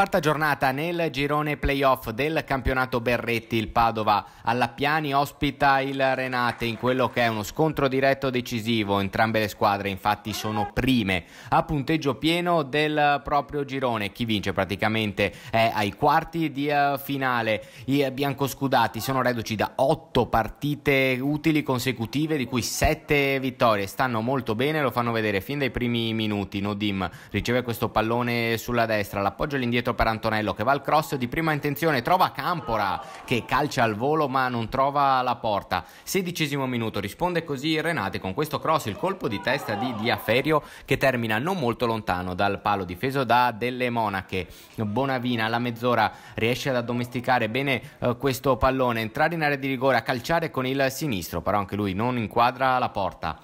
Quarta giornata nel girone playoff del campionato Berretti, il Padova alla Piani ospita il Renate in quello che è uno scontro diretto decisivo, entrambe le squadre infatti sono prime a punteggio pieno del proprio girone, chi vince praticamente è ai quarti di eh, finale, i biancoscudati sono reduci da otto partite utili consecutive di cui sette vittorie, stanno molto bene, lo fanno vedere fin dai primi minuti, Nodim riceve questo pallone sulla destra, l'appoggio all'indietro momento per Antonello che va al cross di prima intenzione, trova Campora che calcia al volo ma non trova la porta. Sedicesimo minuto, risponde così Renate con questo cross, il colpo di testa di Diaferio che termina non molto lontano dal palo difeso da delle monache. Bonavina alla mezz'ora riesce ad addomesticare bene eh, questo pallone, entrare in area di rigore, a calciare con il sinistro, però anche lui non inquadra la porta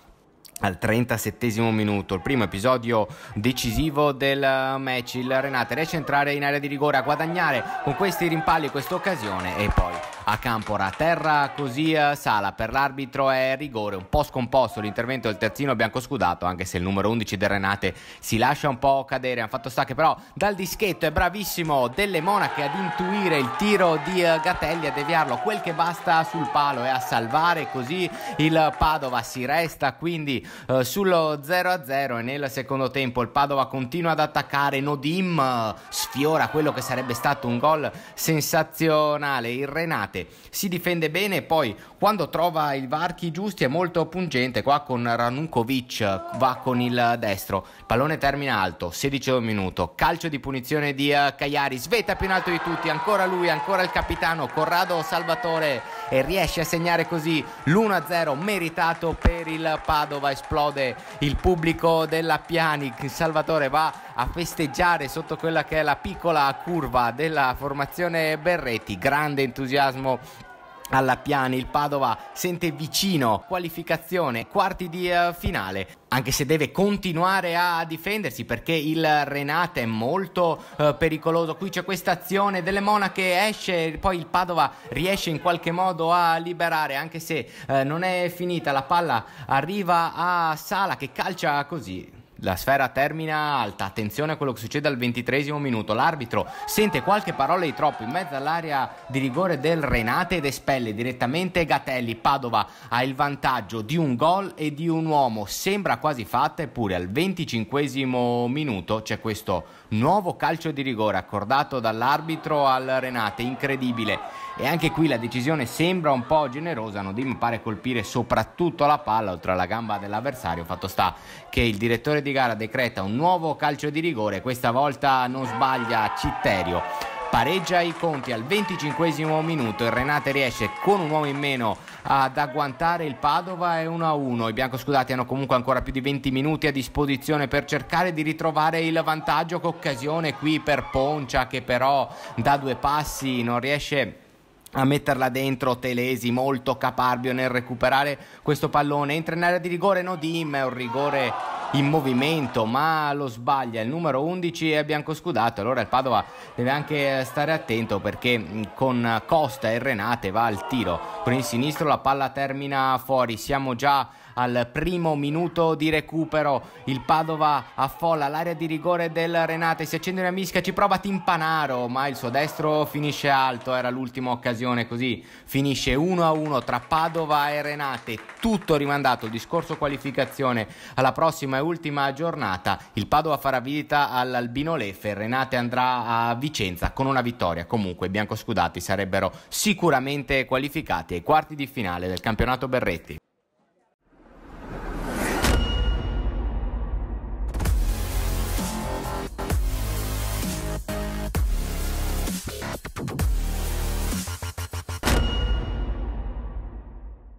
al 37 minuto, il primo episodio decisivo del uh, match, il Renate riesce a entrare in area di rigore, a guadagnare con questi rimpalli questa occasione e poi a campo a Terra così eh, sala per l'arbitro è rigore, un po' scomposto l'intervento del terzino bianco scudato anche se il numero 11 del Renate si lascia un po' cadere. ha fatto sta che però dal dischetto è bravissimo delle monache ad intuire il tiro di eh, Gatelli, a deviarlo quel che basta sul palo e a salvare così il Padova. Si resta quindi eh, sullo 0-0 e nel secondo tempo il Padova continua ad attaccare. Nodim eh, sfiora quello che sarebbe stato un gol sensazionale. Il Renate parte, si difende bene e poi quando trova i varchi giusti è molto pungente, qua con Ranukovic va con il destro, pallone termina alto, 16 minuto, calcio di punizione di eh, Cagliari, sveta più in alto di tutti, ancora lui, ancora il capitano, Corrado Salvatore e riesce a segnare così l'1-0 meritato per il Padova. Esplode il pubblico della Piani. Salvatore va a festeggiare sotto quella che è la piccola curva della formazione Berretti. Grande entusiasmo alla Piani, il Padova sente vicino qualificazione, quarti di eh, finale, anche se deve continuare a difendersi perché il Renate è molto uh, pericoloso. Qui c'è questa azione delle monache, esce, poi il Padova riesce in qualche modo a liberare, anche se uh, non è finita, la palla arriva a Sala che calcia così. La sfera termina alta, attenzione a quello che succede al ventitresimo minuto. L'arbitro sente qualche parola di troppo in mezzo all'area di rigore del Renate ed espelle direttamente Gatelli. Padova ha il vantaggio di un gol e di un uomo. Sembra quasi fatta, eppure al venticinquesimo minuto c'è questo nuovo calcio di rigore accordato dall'arbitro al Renate. Incredibile. E anche qui la decisione sembra un po' generosa. non mi pare colpire soprattutto la palla oltre alla gamba dell'avversario. Fatto sta che il direttore di gara decreta un nuovo calcio di rigore, questa volta non sbaglia Citterio. Pareggia i conti al 25 minuto e Renate riesce con un uomo in meno ad agguantare il Padova e 1-1. I biancoscudati hanno comunque ancora più di 20 minuti a disposizione per cercare di ritrovare il vantaggio. Occasione qui per Poncia che però da due passi non riesce a metterla dentro Telesi molto caparbio nel recuperare questo pallone entra in area di rigore Nodim è un rigore in movimento ma lo sbaglia il numero 11 è bianco scudato allora il Padova deve anche eh, stare attento perché mm, con Costa e Renate va al tiro con il sinistro la palla termina fuori siamo già al primo minuto di recupero. Il Padova affolla l'area di rigore del Renate, si accende una mischia, ci prova Timpanaro, ma il suo destro finisce alto, era l'ultima occasione così. Finisce 1-1 tra Padova e Renate, tutto rimandato, discorso qualificazione alla prossima e ultima giornata. Il Padova farà visita all'Albino Leffe, Renate andrà a Vicenza con una vittoria. Comunque i biancoscudati sarebbero sicuramente qualificati ai quarti di finale del campionato Berretti.